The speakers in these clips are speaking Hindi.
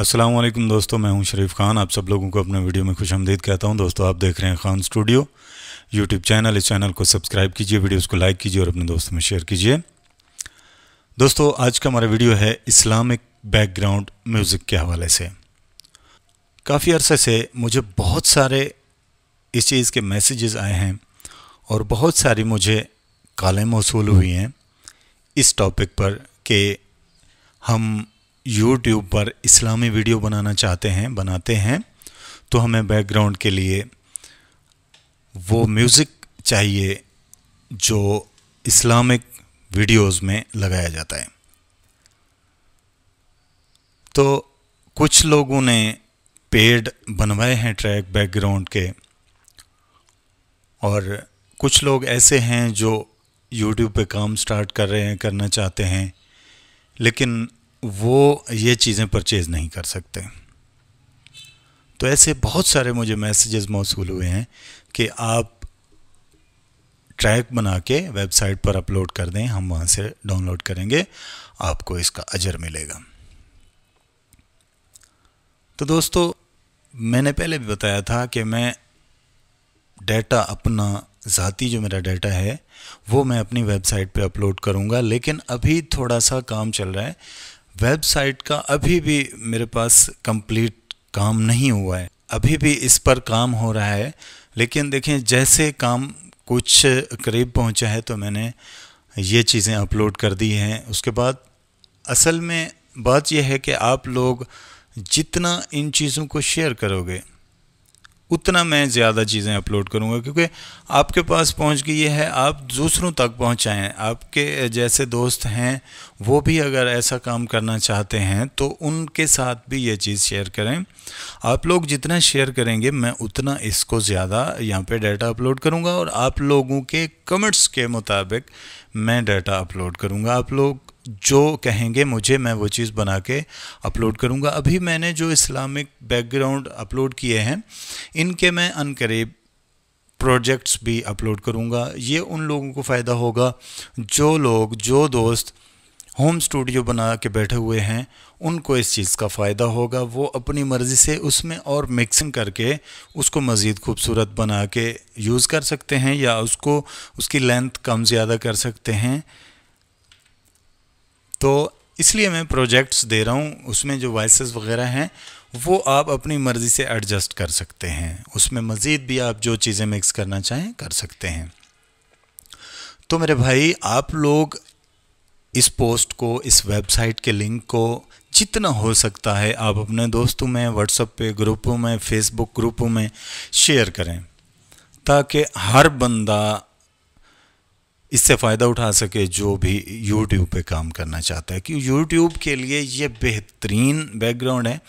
असलम दोस्तों मैं हूं शरीफ खान आप सब लोगों को अपने वीडियो में खुश आमदीद कहता हूं दोस्तों आप देख रहे हैं खान स्टूडियो यूट्यूब चैनल इस चैनल को सब्सक्राइब कीजिए वीडियो उसको लाइक कीजिए और अपने दोस्तों में शेयर कीजिए दोस्तों आज का हमारा वीडियो है इस्लामिक बैकग्राउंड म्यूज़िक के हवाले से काफ़ी अरसे से मुझे बहुत सारे इस चीज़ के मैसेजेस आए हैं और बहुत सारी मुझे कालें मौसू हुई हैं इस टॉपिक पर कि हम यूट्यूब पर इस्लामी वीडियो बनाना चाहते हैं बनाते हैं तो हमें बैकग्राउंड के लिए वो म्यूज़िक चाहिए जो इस्लामिक वीडियोस में लगाया जाता है तो कुछ लोगों ने पेड बनवाए हैं ट्रैक बैकग्राउंड के और कुछ लोग ऐसे हैं जो यूट्यूब पे काम स्टार्ट कर रहे हैं करना चाहते हैं लेकिन वो ये चीज़ें परचेज़ नहीं कर सकते तो ऐसे बहुत सारे मुझे मैसेजेस मौसू हुए हैं कि आप ट्रैक बना के वेबसाइट पर अपलोड कर दें हम वहाँ से डाउनलोड करेंगे आपको इसका अजर मिलेगा तो दोस्तों मैंने पहले भी बताया था कि मैं डेटा अपना ज़ाती जो मेरा डाटा है वो मैं अपनी वेबसाइट पे अपलोड करूँगा लेकिन अभी थोड़ा सा काम चल रहा है वेबसाइट का अभी भी मेरे पास कंप्लीट काम नहीं हुआ है अभी भी इस पर काम हो रहा है लेकिन देखें जैसे काम कुछ करीब पहुंचा है तो मैंने ये चीज़ें अपलोड कर दी हैं उसके बाद असल में बात यह है कि आप लोग जितना इन चीज़ों को शेयर करोगे उतना मैं ज़्यादा चीज़ें अपलोड करूँगा क्योंकि आपके पास पहुँच गई ये है आप दूसरों तक पहुँचाएँ आपके जैसे दोस्त हैं वो भी अगर ऐसा काम करना चाहते हैं तो उनके साथ भी ये चीज़ शेयर करें आप लोग जितना शेयर करेंगे मैं उतना इसको ज़्यादा यहाँ पे डाटा अपलोड करूँगा और आप लोगों के कमेंट्स के मुताबिक मैं डाटा अपलोड करूँगा आप लोग जो कहेंगे मुझे मैं वो चीज़ बना के अपलोड करूँगा अभी मैंने जो इस्लामिक बैकग्राउंड अपलोड किए हैं इनके मैं अनकरीब प्रोजेक्ट्स भी अपलोड करूँगा ये उन लोगों को फ़ायदा होगा जो लोग जो दोस्त होम स्टूडियो बना के बैठे हुए हैं उनको इस चीज़ का फ़ायदा होगा वो अपनी मर्ज़ी से उसमें और मिक्सिंग करके उसको मज़ीद खूबसूरत बना के यूज़ कर सकते हैं या उसको उसकी लेंथ कम ज़्यादा कर सकते हैं तो इसलिए मैं प्रोजेक्ट्स दे रहा हूँ उसमें जो वॉइस वगैरह हैं वो आप अपनी मर्ज़ी से एडजस्ट कर सकते हैं उसमें मज़ीद भी आप जो चीज़ें मिक्स करना चाहें कर सकते हैं तो मेरे भाई आप लोग इस पोस्ट को इस वेबसाइट के लिंक को जितना हो सकता है आप अपने दोस्तों में व्हाट्सअप पे ग्रुपों में फेसबुक ग्रुपों में शेयर करें ताकि हर बंदा इससे फ़ायदा उठा सके जो भी यूट्यूब पे काम करना चाहता है कि यूट्यूब के लिए ये बेहतरीन बैकग्राउंड है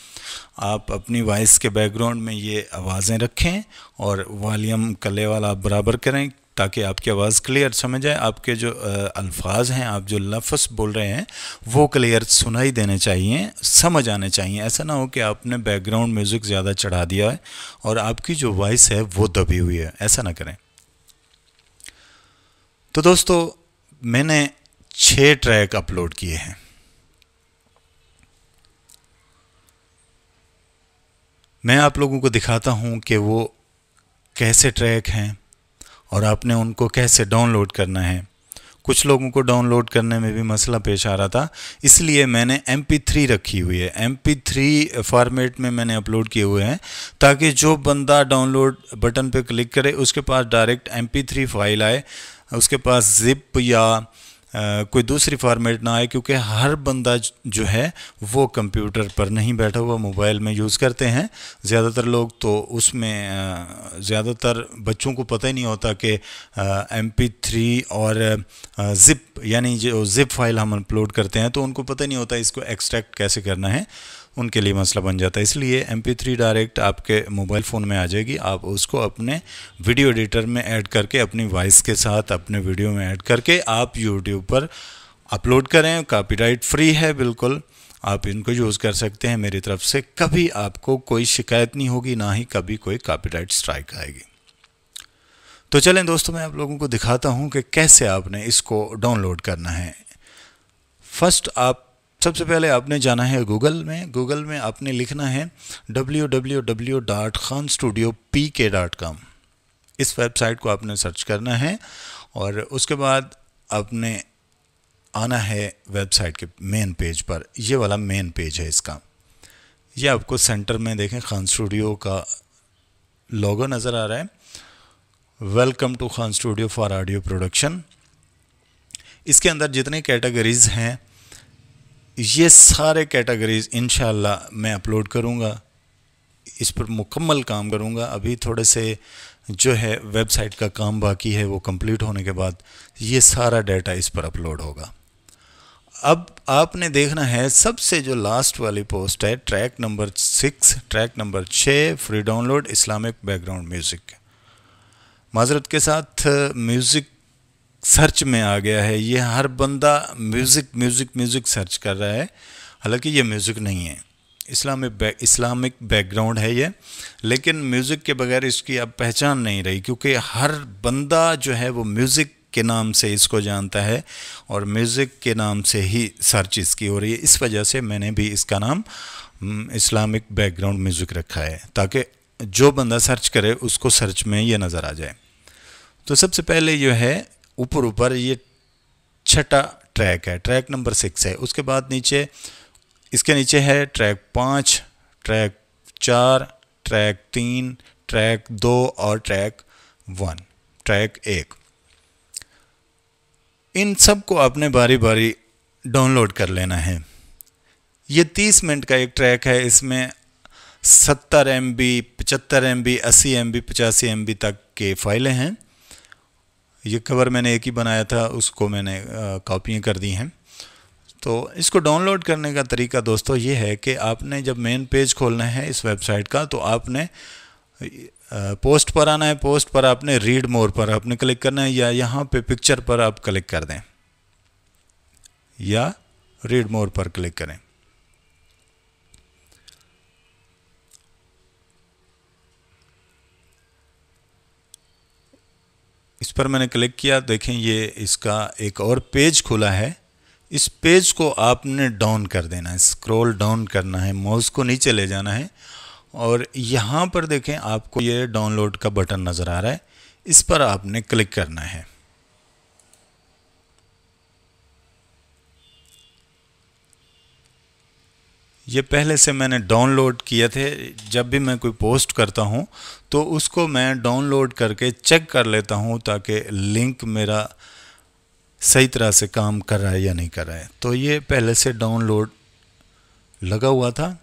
आप अपनी वॉइस के बैकग्राउंड में ये आवाज़ें रखें और वॉल्यूम कले वाला आप बराबर करें ताकि आपकी आवाज़ क्लियर समझ आए आपके जो अल्फाज हैं आप जो लफ्स बोल रहे हैं वो क्लियर सुनाई देने चाहिए समझ आने चाहिए ऐसा ना हो कि आपने बैकग्राउंड म्यूज़िक ज़्यादा चढ़ा दिया है और आपकी जो वॉइस है वो दबी हुई है ऐसा ना करें तो दोस्तों मैंने छह ट्रैक अपलोड किए हैं मैं आप लोगों को दिखाता हूं कि वो कैसे ट्रैक हैं और आपने उनको कैसे डाउनलोड करना है कुछ लोगों को डाउनलोड करने में भी मसला पेश आ रहा था इसलिए मैंने एम थ्री रखी हुई है एम थ्री फॉर्मेट में मैंने अपलोड किए हुए हैं ताकि जो बंदा डाउनलोड बटन पर क्लिक करे उसके पास डायरेक्ट एम थ्री फाइल आए उसके पास जिप या कोई दूसरी फॉर्मेट ना आए क्योंकि हर बंदा जो है वो कंप्यूटर पर नहीं बैठा हुआ मोबाइल में यूज़ करते हैं ज़्यादातर लोग तो उसमें ज़्यादातर बच्चों को पता ही नहीं होता कि एम पी थ्री और ज़िप यानी जो ज़िप फाइल हम अपलोड करते हैं तो उनको पता ही नहीं होता इसको एक्सट्रैक्ट कैसे करना है उनके लिए मसला बन जाता है इसलिए एम थ्री डायरेक्ट आपके मोबाइल फ़ोन में आ जाएगी आप उसको अपने वीडियो एडिटर में ऐड करके अपनी वॉइस के साथ अपने वीडियो में ऐड करके आप यूट्यूब पर अपलोड करें कॉपीराइट फ्री है बिल्कुल आप इनको यूज़ कर सकते हैं मेरी तरफ से कभी आपको कोई शिकायत नहीं होगी ना ही कभी कोई कॉपीराइट स्ट्राइक आएगी तो चलें दोस्तों मैं आप लोगों को दिखाता हूं कि कैसे आपने इसको डाउनलोड करना है फर्स्ट आप सबसे पहले आपने जाना है गूगल में गूगल में आपने लिखना है W W W dot Khan studio P K dot इस वेबसाइट को आपने सर्च करना है और उसके बाद आपने आना है वेबसाइट के मेन पेज पर ये वाला मेन पेज है इसका ये आपको सेंटर में देखें खान स्टूडियो का लोगो नज़र आ रहा है welcome to Khan studio for audio production इसके अंदर जितने कैटेगरीज़ हैं ये सारे कैटेगरीज़ इन मैं अपलोड करूँगा इस पर मुकम्मल काम करूँगा अभी थोड़े से जो है वेबसाइट का काम बाकी है वो कंप्लीट होने के बाद ये सारा डाटा इस पर अपलोड होगा अब आपने देखना है सबसे जो लास्ट वाली पोस्ट है track number six track number छः free download Islamic background music माजरत के साथ म्यूज़िक सर्च में आ गया है ये हर बंदा म्यूज़िक म्यूज़िक म्यूज़िक सर्च कर रहा है हालांकि ये म्यूज़िक नहीं है इस्लामिक इस्लामिक बैकग्राउंड है ये लेकिन म्यूज़िक के बगैर इसकी अब पहचान नहीं रही क्योंकि हर बंदा जो है वो म्यूज़िक के नाम से इसको जानता है और म्यूज़िक के नाम से ही सर्च इसकी हो रही है इस वजह से मैंने भी इसका नाम इस्लामिक बैकग्राउंड म्यूज़िक रखा है ताकि जो बंदा सर्च करे उसको सर्च में ये नज़र आ जाए तो सबसे पहले जो है ऊपर ऊपर ये छठा ट्रैक है ट्रैक नंबर सिक्स है उसके बाद नीचे इसके नीचे है ट्रैक पाँच ट्रैक चार ट्रैक तीन ट्रैक दो और ट्रैक वन ट्रैक एक इन सब को आपने बारी बारी डाउनलोड कर लेना है ये तीस मिनट का एक ट्रैक है इसमें सत्तर एम बी पचहत्तर एम बी अस्सी एम बी पचासी एम बी तक के फाइलें हैं ये कवर मैंने एक ही बनाया था उसको मैंने कापियाँ कर दी हैं तो इसको डाउनलोड करने का तरीका दोस्तों ये है कि आपने जब मेन पेज खोलना है इस वेबसाइट का तो आपने पोस्ट पर आना है पोस्ट पर आपने रीड मोर पर आपने क्लिक करना है या यहाँ पे पिक्चर पर आप क्लिक कर दें या रीड मोर पर क्लिक करें पर मैंने क्लिक किया देखें ये इसका एक और पेज खुला है इस पेज को आपने डाउन कर देना है स्क्रॉल डाउन करना है माउस को नीचे ले जाना है और यहाँ पर देखें आपको ये डाउनलोड का बटन नज़र आ रहा है इस पर आपने क्लिक करना है ये पहले से मैंने डाउनलोड किए थे जब भी मैं कोई पोस्ट करता हूँ तो उसको मैं डाउनलोड करके चेक कर लेता हूँ ताकि लिंक मेरा सही तरह से काम कर रहा है या नहीं कर रहा है तो ये पहले से डाउनलोड लगा हुआ था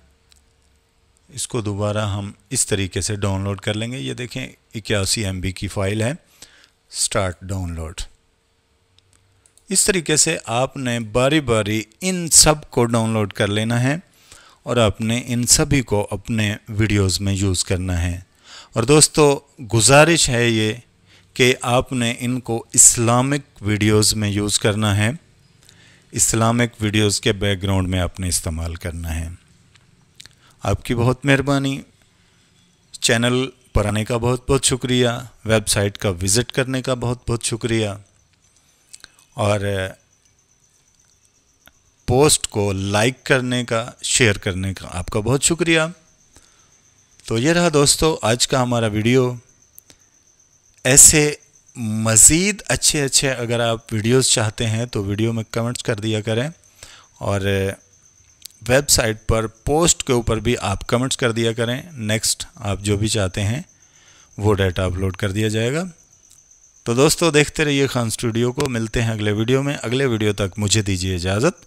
इसको दोबारा हम इस तरीके से डाउनलोड कर लेंगे ये देखें इक्यासी एम की फ़ाइल है स्टार्ट डाउनलोड इस तरीके से आपने बारी बारी इन सब को डाउनलोड कर लेना है और आपने इन सभी को अपने वीडियोस में यूज़ करना है और दोस्तों गुजारिश है ये कि आपने इनको इस्लामिक वीडियोस में यूज़ करना है इस्लामिक वीडियोस के बैकग्राउंड में आपने इस्तेमाल करना है आपकी बहुत मेहरबानी चैनल पर आने का बहुत बहुत शुक्रिया वेबसाइट का विज़िट करने का बहुत बहुत शुक्रिया और पोस्ट को लाइक करने का शेयर करने का आपका बहुत शुक्रिया तो ये रहा दोस्तों आज का हमारा वीडियो ऐसे मज़ीद अच्छे अच्छे अगर आप वीडियोस चाहते हैं तो वीडियो में कमेंट्स कर दिया करें और वेबसाइट पर पोस्ट के ऊपर भी आप कमेंट्स कर दिया करें नेक्स्ट आप जो भी चाहते हैं वो डाटा अपलोड कर दिया जाएगा तो दोस्तों देखते रहिए खान स्टूडियो को मिलते हैं अगले वीडियो में अगले वीडियो तक मुझे दीजिए इजाज़त